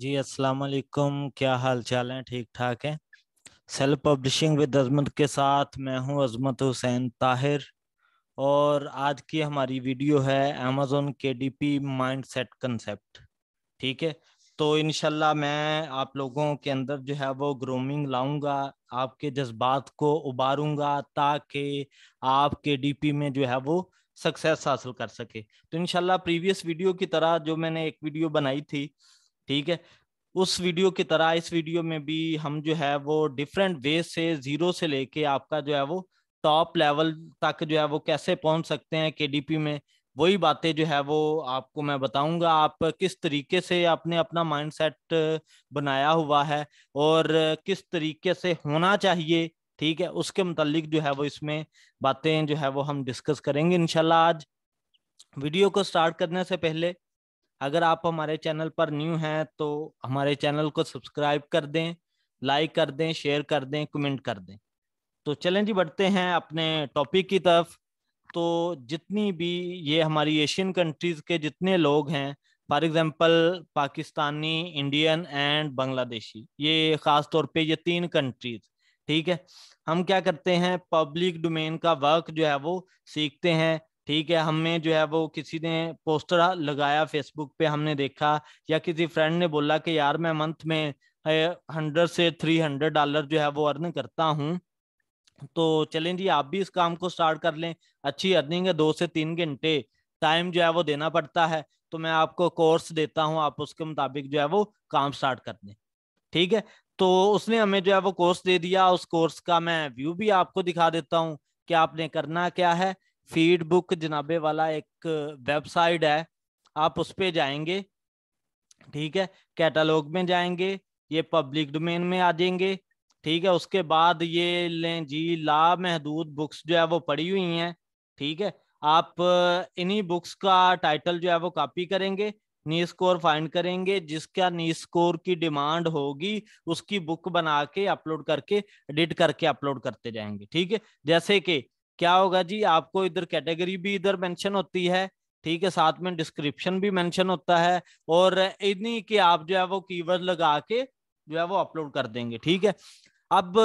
जी अस्सलाम वालेकुम क्या हाल चाल है ठीक ठाक है सेल्फ पब्लिशिंग विद अजमत के साथ मैं हूं अजमत हुसैन ताहिर और आज की हमारी वीडियो है अमेजोन के D P mind set concept ठीक है तो इनशाला मैं आप लोगों के अंदर जो है वो ग्रूमिंग लाऊंगा आपके जज्बात को उबारूंगा ताकि आप के डी पी में जो है वो सक्सेस हासिल कर सके तो इनशाला प्रीवियस वीडियो की तरह जो मैंने एक वीडियो बनाई थी ठीक है उस वीडियो की तरह इस वीडियो में भी हम जो है वो डिफरेंट वे से जीरो से लेके आपका जो है वो टॉप लेवल तक जो है वो कैसे पहुंच सकते हैं के में वही बातें जो है वो आपको मैं बताऊंगा आप किस तरीके से आपने अपना माइंडसेट बनाया हुआ है और किस तरीके से होना चाहिए ठीक है उसके मतलब जो है वो इसमें बातें जो है वो हम डिस्कस करेंगे इनशाला आज वीडियो को स्टार्ट करने से पहले अगर आप हमारे चैनल पर न्यू हैं तो हमारे चैनल को सब्सक्राइब कर दें लाइक कर दें शेयर कर दें कमेंट कर दें तो चलें जी बढ़ते हैं अपने टॉपिक की तरफ तो जितनी भी ये हमारी एशियन कंट्रीज़ के जितने लोग हैं for example Pakistani Indian and Bangladeshi ये ख़ास तौर पे ये तीन कंट्रीज़ ठीक है हम क्या करते हैं पब्लिक डोमेन का वर्क जो है वो सीखते हैं ठीक है हमें जो है वो किसी ने पोस्टर लगाया फेसबुक पे हमने देखा या किसी फ्रेंड ने बोला कि यार मैं मंथ में हंड्रेड से थ्री हंड्रेड डॉलर जो है वो अर्न करता हूँ तो चलें जी आप भी इस काम को स्टार्ट कर लें अच्छी अर्निंग है दो से तीन घंटे टाइम जो है वो देना पड़ता है तो मैं आपको कोर्स देता हूँ आप उसके मुताबिक जो है वो काम स्टार्ट कर लें ठीक है तो उसने हमें जो है वो कोर्स दे दिया उस कोर्स का मैं व्यू भी आपको दिखा देता हूँ कि आपने करना क्या है फीड बुक जनाबे वाला एक वेबसाइट है आप उस पर जाएंगे ठीक है कैटलॉग में जाएंगे ये पब्लिक डोमेन में आ जाएंगे ठीक है उसके बाद ये लें जी ला महदूद बुक्स जो है वो पड़ी हुई हैं ठीक है आप इन्हीं बुक्स का टाइटल जो है वो कॉपी करेंगे नी स्कोर फाइंड करेंगे जिसका नी स्कोर की डिमांड होगी उसकी बुक बना के अपलोड करके एडिट करके अपलोड करते जाएंगे ठीक है जैसे कि क्या होगा जी आपको इधर कैटेगरी भी इधर मेंशन होती है ठीक है साथ में डिस्क्रिप्शन भी मेंशन होता है और इतनी कि आप जो है वो कीवर्ड लगा के जो है वो अपलोड कर देंगे ठीक है अब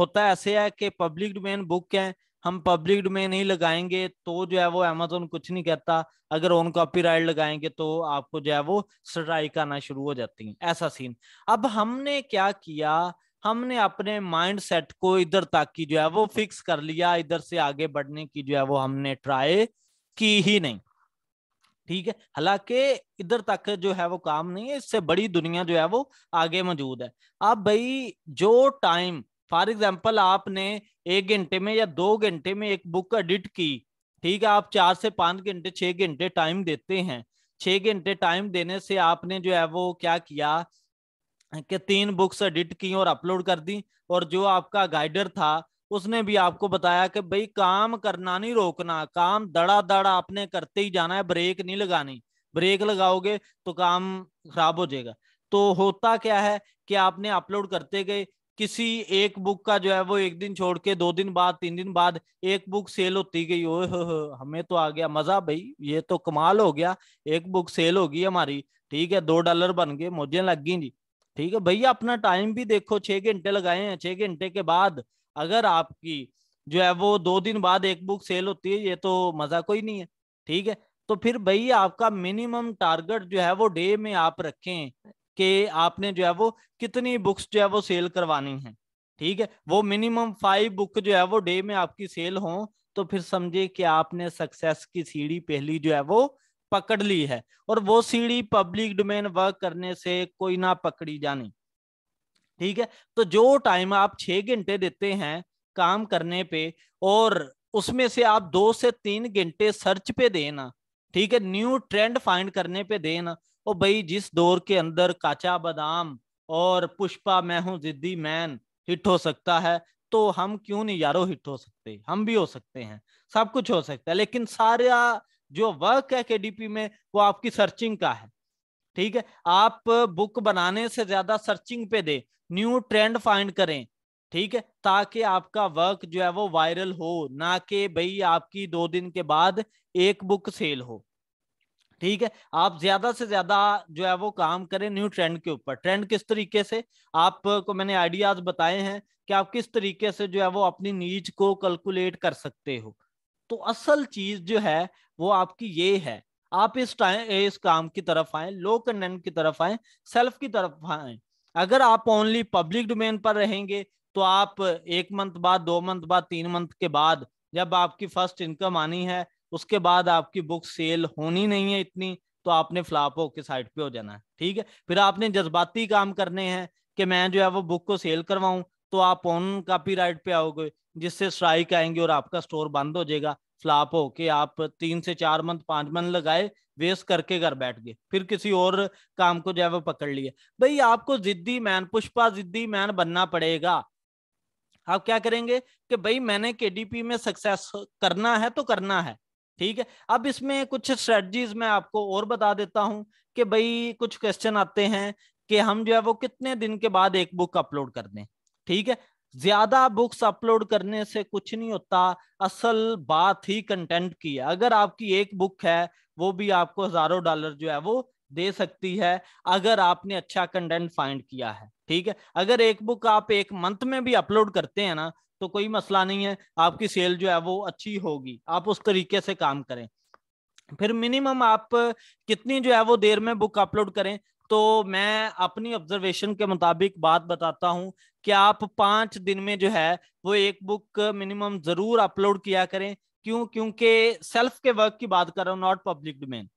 होता है ऐसे है कि पब्लिक डोमेन बुक है हम पब्लिक डोमेन ही लगाएंगे तो जो है वो अमेजोन कुछ नहीं कहता अगर ऑन कॉपीराइट लगाएंगे तो आपको जो है वो स्ट्राइक आना शुरू हो जाती है ऐसा सीन अब हमने क्या किया हमने अपने माइंड सेट को इधर तक की जो है वो फिक्स कर लिया इधर से आगे बढ़ने की जो है वो हमने ट्राई की ही नहीं ठीक है हालांकि इधर तक जो है वो काम नहीं है इससे बड़ी दुनिया जो है वो आगे मौजूद है अब भाई जो टाइम फॉर एग्जाम्पल आपने एक घंटे में या दो घंटे में एक बुक एडिट की ठीक है आप चार से पांच घंटे छह घंटे टाइम देते हैं छह घंटे टाइम देने से आपने जो है वो क्या किया के तीन बुक्स एडिट की और अपलोड कर दी और जो आपका गाइडर था उसने भी आपको बताया कि भाई काम करना नहीं रोकना काम दड़ा दड़ा आपने करते ही जाना है ब्रेक नहीं लगानी ब्रेक लगाओगे तो काम खराब हो जाएगा तो होता क्या है कि आपने अपलोड करते गए किसी एक बुक का जो है वो एक दिन छोड़ के दो दिन बाद तीन दिन बाद एक बुक सेल होती गई ओ हमें तो आ गया मजा भाई ये तो कमाल हो गया एक बुक सेल होगी हमारी ठीक है दो डॉलर बन गए मोजे लग गई जी ठीक है भैया अपना टाइम भी देखो छह घंटे लगाए हैं छह घंटे के बाद अगर आपकी जो है वो दो दिन बाद एक बुक सेल होती है ये तो मजा कोई नहीं है ठीक है तो फिर भैया आपका मिनिमम टारगेट जो है वो डे में आप रखें कि आपने जो है वो कितनी बुक्स जो है वो सेल करवानी है ठीक है वो मिनिमम फाइव बुक जो है वो डे में आपकी सेल हो तो फिर समझे कि आपने सक्सेस की सीढ़ी पहली जो है वो पकड़ ली है और वो सीढ़ी पब्लिक डोमेन वर्क करने से कोई ना पकड़ी जानी ठीक है तो जो टाइम आप छह घंटे देते हैं काम करने पे और उसमें से आप दो से तीन घंटे सर्च पे देना ठीक है न्यू ट्रेंड फाइंड करने पे देना और भाई जिस दौर के अंदर काचा बादाम और पुष्पा मैं हूं जिद्दी मैन हिट हो सकता है तो हम क्यों नहीं यारो हिट हो सकते हम भी हो सकते हैं सब कुछ हो सकता है लेकिन सारा जो वर्क है के में वो आपकी सर्चिंग का है ठीक है आप बुक बनाने से ज्यादा सर्चिंग पे दे न्यू ट्रेंड फाइंड करें ठीक है ताकि आपका वर्क जो है वो वायरल हो ना कि भाई आपकी दो दिन के बाद एक बुक सेल हो ठीक है आप ज्यादा से ज्यादा जो है वो काम करें न्यू ट्रेंड के ऊपर ट्रेंड किस तरीके से आपको मैंने आइडियाज बताए हैं कि आप किस तरीके से जो है वो अपनी नीच को कैलकुलेट कर सकते हो तो असल चीज जो है वो आपकी ये है आप इस टाइम इस काम की तरफ आए लो कंटेंट की तरफ आए सेल्फ की तरफ आए अगर आप ओनली पब्लिक डोमेन पर रहेंगे तो आप एक मंथ बाद दो मंथ बाद तीन मंथ के बाद जब आपकी फर्स्ट इनकम आनी है उसके बाद आपकी बुक सेल होनी नहीं है इतनी तो आपने फ्लाप के साइड पे हो जाना है ठीक है फिर आपने जज्बाती काम करने हैं कि मैं जो है वो बुक को सेल करवाऊं तो आप ऑन कापी राइट पे आओगे जिससे स्ट्राइक आएंगे और आपका स्टोर बंद हो जाएगा फ्लाप हो कि आप तीन से चार मंथ पांच मंथ लगाए वेस्ट करके घर बैठ गए फिर किसी और काम को जो है वो पकड़ लिए भाई आपको जिद्दी मैन पुष्पा जिद्दी मैन बनना पड़ेगा आप क्या करेंगे कि भाई मैंने के में सक्सेस करना है तो करना है ठीक है अब इसमें कुछ स्ट्रेटजीज मैं आपको और बता देता हूं कि भाई कुछ क्वेश्चन आते हैं कि हम जो है वो कितने दिन के बाद एक बुक अपलोड कर दें ठीक है ज्यादा बुक्स अपलोड करने से कुछ नहीं होता असल बात ही कंटेंट की है अगर आपकी एक बुक है वो भी आपको हजारों डॉलर जो है वो दे सकती है अगर आपने अच्छा कंटेंट फाइंड किया है ठीक है अगर एक बुक आप एक मंथ में भी अपलोड करते हैं ना तो कोई मसला नहीं है आपकी सेल जो है वो अच्छी होगी आप उस तरीके से काम करें फिर मिनिमम आप कितनी जो है वो देर में बुक अपलोड करें तो मैं अपनी ऑब्जर्वेशन के मुताबिक बात बताता हूँ कि आप पांच दिन में जो है वो एक बुक मिनिमम जरूर अपलोड किया करें क्यों क्योंकि सेल्फ के वर्क की बात कर रहा हूँ नॉट पब्लिक डोमेन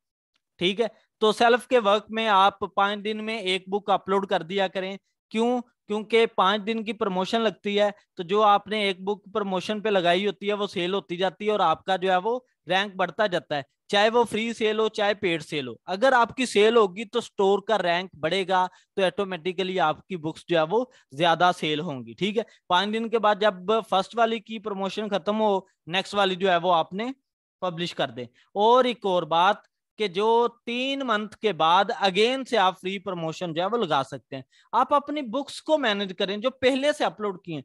ठीक है तो सेल्फ के वर्क में आप पांच दिन में एक बुक अपलोड कर दिया करें क्यों क्योंकि पांच दिन की प्रमोशन लगती है तो जो आपने एक बुक प्रमोशन पे लगाई होती है वो सेल होती जाती है और आपका जो है वो रैंक बढ़ता जाता है चाहे वो फ्री सेल हो चाहे पेड सेल हो अगर आपकी सेल होगी तो स्टोर का रैंक बढ़ेगा तो ऑटोमेटिकली आपकी बुक्स जो है वो ज्यादा सेल होंगी ठीक है पांच दिन के बाद जब फर्स्ट वाली की प्रमोशन खत्म हो नेक्स्ट वाली जो है वो आपने पब्लिश कर दे और एक और बात कि जो तीन मंथ के बाद अगेन से आप फ्री प्रमोशन जो है वो लगा सकते हैं आप अपनी बुक्स को मैनेज करें जो पहले से अपलोड किए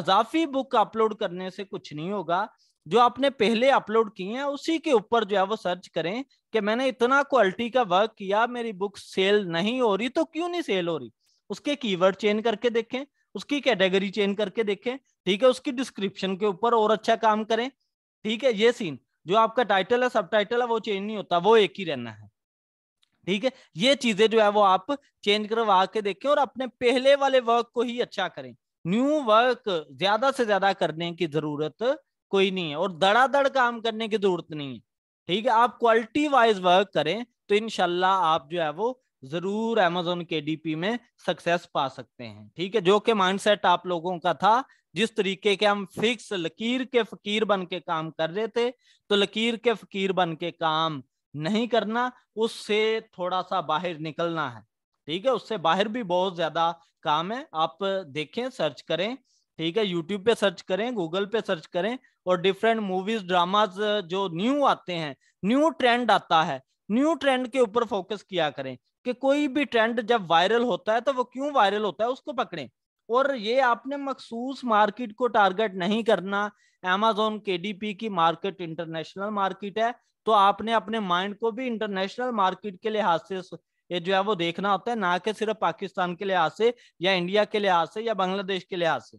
अजाफी बुक अपलोड करने से कुछ नहीं होगा जो आपने पहले अपलोड किए हैं उसी के ऊपर जो है वो सर्च करें कि मैंने इतना क्वालिटी का वर्क किया मेरी बुक सेल नहीं हो रही तो क्यों नहीं सेल हो रही उसके कीवर्ड चेंज करके देखें उसकी कैटेगरी चेंज करके देखें ठीक है उसकी डिस्क्रिप्शन के ऊपर और अच्छा काम करें ठीक है ये सीन जो आपका टाइटल है सब टाइटल है वो चेंज नहीं होता वो एक ही रहना है ठीक है ये चीजें जो है वो आप चेंज करवा के देखें और अपने पहले वाले वर्क को ही अच्छा करें न्यू वर्क ज्यादा से ज्यादा करने की जरूरत कोई नहीं है और धड़ाधड़ काम करने की जरूरत नहीं है ठीक है आप क्वालिटी वाइज वर्क करें तो इनशाला आप जो है वो जरूर अमेजोन के में सक्सेस पा सकते हैं ठीक है जो कि माइंडसेट आप लोगों का था जिस तरीके के हम फिक्स लकीर के फकीर बन के काम कर रहे थे तो लकीर के फकीर बन के काम नहीं करना उससे थोड़ा सा बाहर निकलना है ठीक है उससे बाहर भी बहुत ज्यादा काम है आप देखें सर्च करें ठीक है यूट्यूब पे सर्च करें गूगल पे सर्च करें और डिफरेंट मूवीज ड्रामाज जो न्यू आते हैं न्यू ट्रेंड आता है न्यू ट्रेंड के ऊपर फोकस किया करें कि कोई भी ट्रेंड जब वायरल होता है तो वो क्यों वायरल होता है उसको पकड़ें और ये आपने मखसूस मार्केट को टारगेट नहीं करना अमेजोन के की मार्केट इंटरनेशनल मार्केट है तो आपने अपने माइंड को भी इंटरनेशनल मार्केट के लिहाज से ये जो है वो देखना होता है ना कि सिर्फ पाकिस्तान के लिहाज से या इंडिया के लिहाज से या बांग्लादेश के लिहाज से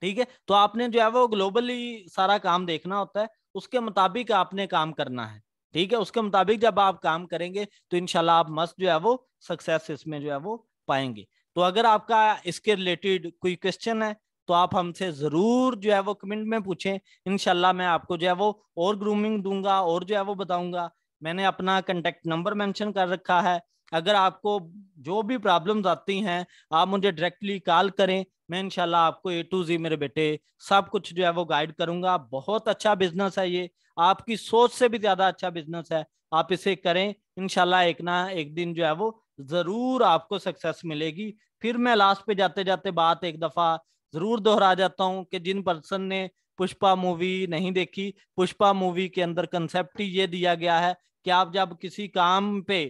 ठीक है तो आपने जो है वो ग्लोबली सारा काम देखना होता है उसके मुताबिक आपने काम करना है ठीक है उसके मुताबिक जब आप काम करेंगे तो इनशाला आप मस्त जो है वो सक्सेस इसमें जो है वो पाएंगे तो अगर आपका इसके रिलेटेड कोई क्वेश्चन है तो आप हमसे जरूर जो है वो कमेंट में पूछें इनशाला मैं आपको जो है वो और ग्रूमिंग दूंगा और जो है वो बताऊंगा मैंने अपना कंटेक्ट नंबर मेंशन कर रखा है अगर आपको जो भी प्रॉब्लम्स आती हैं आप मुझे डायरेक्टली कॉल करें मैं इनशाला आपको ए टू जी मेरे बेटे सब कुछ जो है वो गाइड करूंगा बहुत अच्छा बिजनेस है ये आपकी सोच से भी ज्यादा अच्छा बिजनेस है आप इसे करें इनशाला एक ना एक दिन जो है वो जरूर आपको सक्सेस मिलेगी फिर मैं लास्ट पे जाते जाते बात एक दफा जरूर दोहरा जाता हूँ कि जिन पर्सन ने पुष्पा मूवी नहीं देखी पुष्पा मूवी के अंदर कंसेप्ट ये दिया गया है कि आप जब किसी काम पे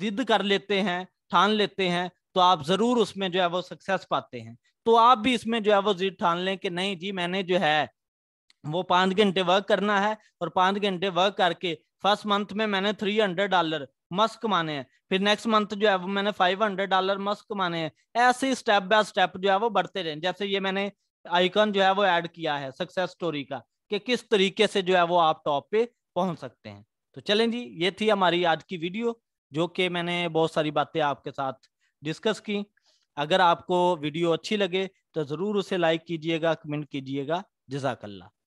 जिद कर लेते हैं ठान लेते हैं तो आप जरूर उसमें जो है वो सक्सेस पाते हैं तो आप भी इसमें जो है वो जिद ठान लें कि नहीं जी मैंने जो है वो पांच घंटे वर्क करना है और पांच घंटे वर्क करके फर्स्ट मंथ में मैंने थ्री हंड्रेड डॉलर मस्क माने हैं फिर नेक्स्ट मंथ जो है वो मैंने 500 डॉलर मस्क माने हैं ऐसे स्टेप बाय स्टेप जो है वो बढ़ते रहे जैसे ये मैंने आइकन जो है वो ऐड किया है सक्सेस स्टोरी का कि किस तरीके से जो है वो आप टॉप पे पहुंच सकते हैं तो चलें जी ये थी हमारी आज की वीडियो जो कि मैंने बहुत सारी बातें आपके साथ डिस्कस की अगर आपको वीडियो अच्छी लगे तो ज़रूर उसे लाइक कीजिएगा कमेंट कीजिएगा जजाकल्ला